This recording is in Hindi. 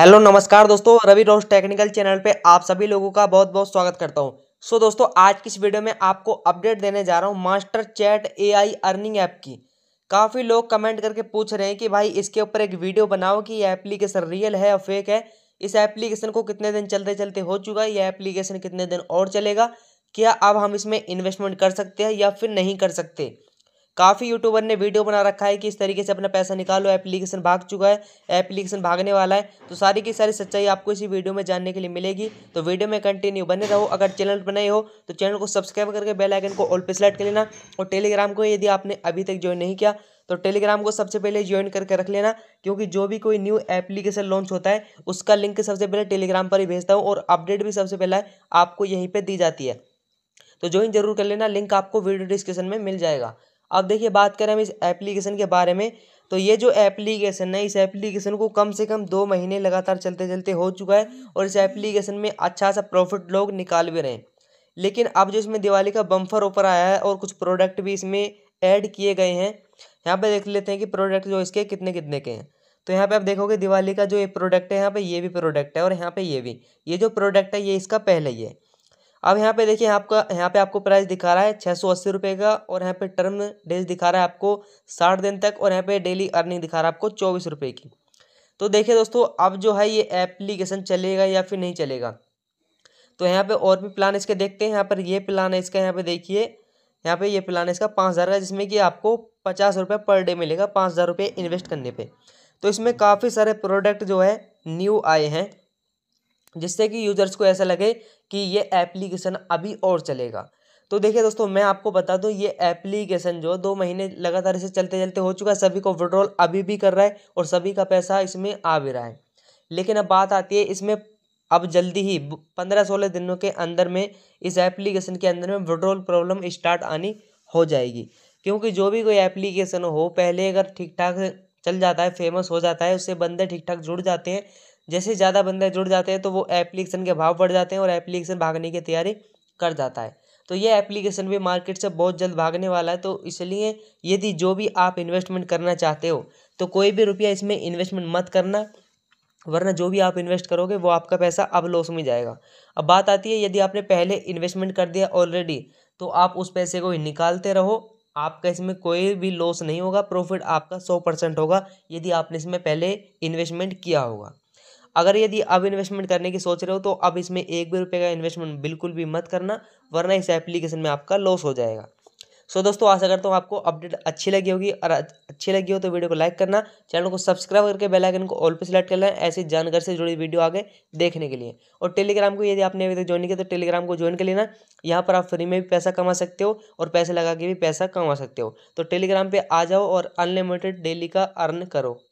हेलो नमस्कार दोस्तों रवि रोज टेक्निकल चैनल पे आप सभी लोगों का बहुत बहुत स्वागत करता हूँ सो so, दोस्तों आज की इस वीडियो में आपको अपडेट देने जा रहा हूँ master chat AI earning app की काफ़ी लोग कमेंट करके पूछ रहे हैं कि भाई इसके ऊपर एक वीडियो बनाओ कि ये एप्लीकेशन रियल है या फेक है इस एप्लीकेशन को कितने दिन चलते चलते हो चुका है यह एप्लीकेशन कितने दिन और चलेगा क्या अब हम इसमें इन्वेस्टमेंट कर सकते हैं या फिर नहीं कर सकते काफ़ी यूट्यूबर ने वीडियो बना रखा है कि इस तरीके से अपना पैसा निकालो एप्लीकेशन भाग चुका है एप्लीकेशन भागने वाला है तो सारी की सारी सच्चाई आपको इसी वीडियो में जानने के लिए मिलेगी तो वीडियो में कंटिन्यू बने रहो अगर चैनल पर नए हो तो चैनल को सब्सक्राइब करके बेल आइकन को ऑल पे सेलेक्ट कर लेना और टेलीग्राम को यदि आपने अभी तक ज्वाइन नहीं किया तो टेलीग्राम को सबसे पहले ज्वाइन करके रख लेना क्योंकि जो भी कोई न्यू एप्लीकेशन लॉन्च होता है उसका लिंक सबसे पहले टेलीग्राम पर ही भेजता हूँ और अपडेट भी सबसे पहले आपको यहीं पर दी जाती है तो ज्वाइन जरूर कर लेना लिंक आपको वीडियो डिस्क्रिप्शन में मिल जाएगा अब देखिए बात करें हम इस एप्लीकेशन के बारे में तो ये जो एप्लीकेशन है इस एप्लीकेशन को कम से कम दो महीने लगातार चलते चलते हो चुका है और इस एप्लीकेशन में अच्छा सा प्रॉफिट लोग निकाल भी रहे हैं लेकिन अब जो इसमें दिवाली का बम्फर ऊपर आया है और कुछ प्रोडक्ट भी इसमें ऐड किए गए हैं यहाँ पे देख लेते हैं कि प्रोडक्ट जो इसके कितने कितने के हैं तो यहाँ पे आप देखोगे दिवाली का जो ये प्रोडक्ट है यहाँ पे ये भी प्रोडक्ट है और यहाँ पे ये भी ये जो प्रोडक्ट है ये इसका पहले ही है अब यहाँ पे देखिए आपका यहाँ पे आपको प्राइस दिखा रहा है छः सौ अस्सी रुपये का और यहाँ पे टर्म डेज दिखा रहा है आपको साठ दिन तक और यहाँ पे डेली अर्निंग दिखा रहा है आपको चौबीस रुपये की तो देखिए दोस्तों अब जो है ये एप्लीकेशन चलेगा या फिर नहीं चलेगा तो यहाँ पे और भी प्लान इसके देखते हैं यहाँ पर ये प्लान है इसका यहाँ पे देखिए यहाँ पर ये प्लान है इसका पाँच हज़ार का जिसमें कि आपको पचास रुपये पर डे मिलेगा पाँच हज़ार रुपये इन्वेस्ट करने पर तो इसमें काफ़ी सारे प्रोडक्ट जो है न्यू आए हैं जिससे कि यूजर्स को ऐसा लगे कि ये एप्लीकेशन अभी और चलेगा तो देखिए दोस्तों मैं आपको बता दूं ये एप्लीकेशन जो दो महीने लगातार इसे चलते चलते हो चुका है सभी को विड्रॉल अभी भी कर रहा है और सभी का पैसा इसमें आ भी रहा है लेकिन अब बात आती है इसमें अब जल्दी ही पंद्रह सोलह दिनों के अंदर में इस एप्लीकेशन के अंदर में विड्रॉल प्रॉब्लम स्टार्ट आनी हो जाएगी क्योंकि जो भी कोई एप्लीकेशन हो पहले अगर ठीक ठाक चल जाता है फेमस हो जाता है उससे बंदे ठीक ठाक जुड़ जाते हैं जैसे ज़्यादा बंदे जुड़ जाते हैं तो वो एप्लीकेशन के भाव बढ़ जाते हैं और एप्लीकेशन भागने की तैयारी कर जाता है तो ये एप्लीकेशन भी मार्केट से बहुत जल्द भागने वाला है तो इसलिए यदि जो भी आप इन्वेस्टमेंट करना चाहते हो तो कोई भी रुपया इसमें इन्वेस्टमेंट मत करना वरना जो भी आप इन्वेस्ट करोगे वो आपका पैसा अब लॉस में जाएगा अब बात आती है यदि आपने पहले इन्वेस्टमेंट कर दिया ऑलरेडी तो आप उस पैसे को ही निकालते रहो आपका इसमें कोई भी लॉस नहीं होगा प्रॉफिट आपका सौ परसेंट होगा यदि आपने इसमें पहले इन्वेस्टमेंट किया होगा अगर यदि अब इन्वेस्टमेंट करने की सोच रहे हो तो अब इसमें एक भी रुपये का इन्वेस्टमेंट बिल्कुल भी मत करना वरना इस एप्लीकेशन में आपका लॉस हो जाएगा सो so, दोस्तों आशा करता हूँ आपको अपडेट अच्छी लगी होगी और अच्छी लगी हो तो वीडियो को लाइक करना चैनल को सब्सक्राइब करके बेल आइकन को ऑल पे सिलेक्ट कर लेना ऐसी जानकारी से जुड़ी वीडियो आगे देखने के लिए और टेलीग्राम को यदि आपने अभी तक ज्वाइन किया तो टेलीग्राम को ज्वाइन कर लेना यहाँ पर आप फ्री में भी पैसा कमा सकते हो और पैसे लगा के भी पैसा कमा सकते हो तो टेलीग्राम पर आ जाओ और अनलिमिटेड डेली का अर्न करो